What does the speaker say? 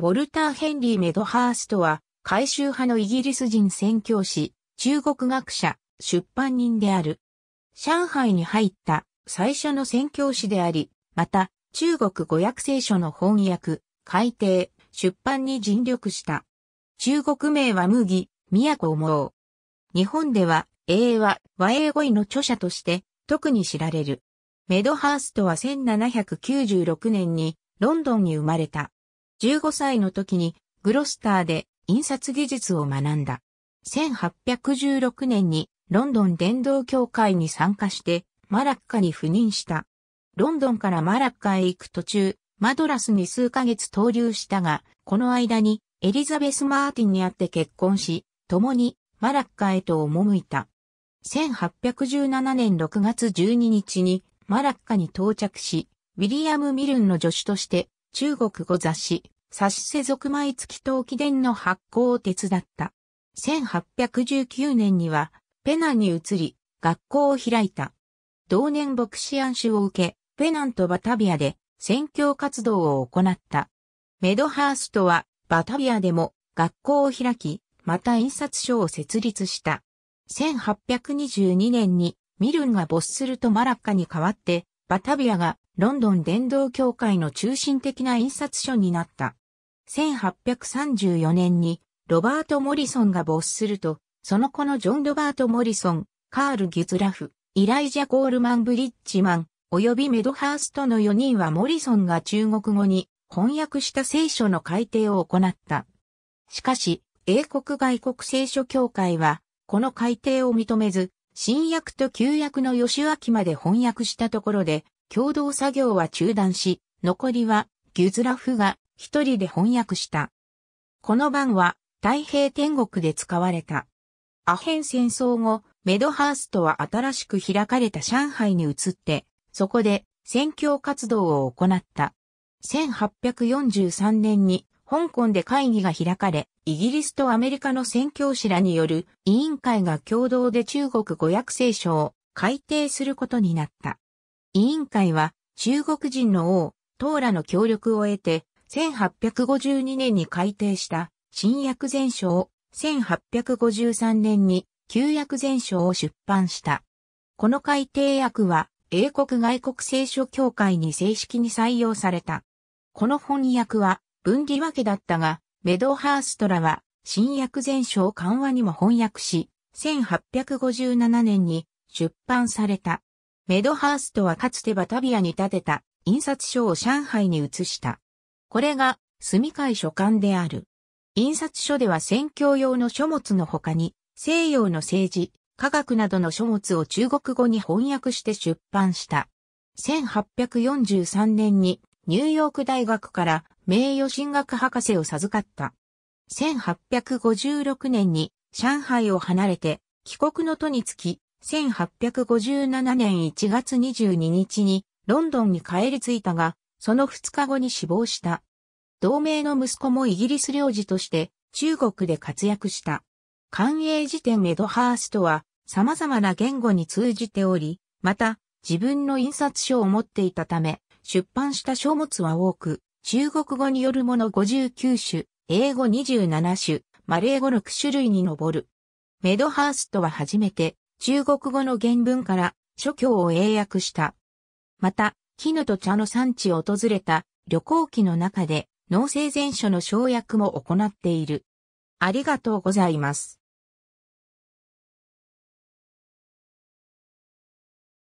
ウォルター・ヘンリー・メドハーストは、改修派のイギリス人宣教師、中国学者、出版人である。上海に入った最初の宣教師であり、また、中国語訳聖書の翻訳、改訂、出版に尽力した。中国名は麦、都をう。日本では、英和、和英語彙の著者として、特に知られる。メドハーストは1796年にロンドンに生まれた。15歳の時にグロスターで印刷技術を学んだ。1816年にロンドン伝道協会に参加してマラッカに赴任した。ロンドンからマラッカへ行く途中、マドラスに数ヶ月投留したが、この間にエリザベス・マーティンに会って結婚し、共にマラッカへと赴いた。1817年6月12日にマラッカに到着し、ウィリアム・ミルンの助手として中国語雑誌、サシセ族毎月陶器伝の発行を手伝った。1819年には、ペナンに移り、学校を開いた。同年牧師暗視を受け、ペナンとバタビアで宣教活動を行った。メドハーストは、バタビアでも学校を開き、また印刷所を設立した。1822年にミルンが没するとマラッカに代わってバタビアがロンドン伝道協会の中心的な印刷所になった。1834年にロバート・モリソンが没すると、その子のジョン・ロバート・モリソン、カール・ギュズラフ、イライジャ・コールマン・ブリッジマン、及びメドハーストの4人はモリソンが中国語に翻訳した聖書の改訂を行った。しかし、英国外国聖書協会は、この改訂を認めず、新約と旧約の吉脇まで翻訳したところで、共同作業は中断し、残りはギュズラフが一人で翻訳した。この版は太平天国で使われた。アヘン戦争後、メドハーストは新しく開かれた上海に移って、そこで宣教活動を行った。1843年に香港で会議が開かれ、イギリスとアメリカの宣教師らによる委員会が共同で中国語訳聖書を改訂することになった。委員会は中国人の王、唐らの協力を得て、1852年に改訂した新約全書を1853年に旧約全書を出版した。この改訂訳は英国外国聖書協会に正式に採用された。この翻訳は分離分けだったが、メドハーストらは、新薬全書緩和にも翻訳し、1857年に出版された。メドハーストはかつてバタビアに建てた印刷所を上海に移した。これが、住会書館である。印刷所では宣教用の書物の他に、西洋の政治、科学などの書物を中国語に翻訳して出版した。1843年にニューヨーク大学から名誉進学博士を授かった。1856年に上海を離れて帰国の途につき、1857年1月22日にロンドンに帰り着いたが、その2日後に死亡した。同盟の息子もイギリス領事として中国で活躍した。官営辞典エドハーストは様々な言語に通じており、また自分の印刷書を持っていたため、出版した書物は多く、中国語によるもの59種、英語27種、マレー語6種類に上る。メドハーストは初めて中国語の原文から諸教を英訳した。また、絹と茶の産地を訪れた旅行記の中で農政全書の省略も行っている。ありがとうございます。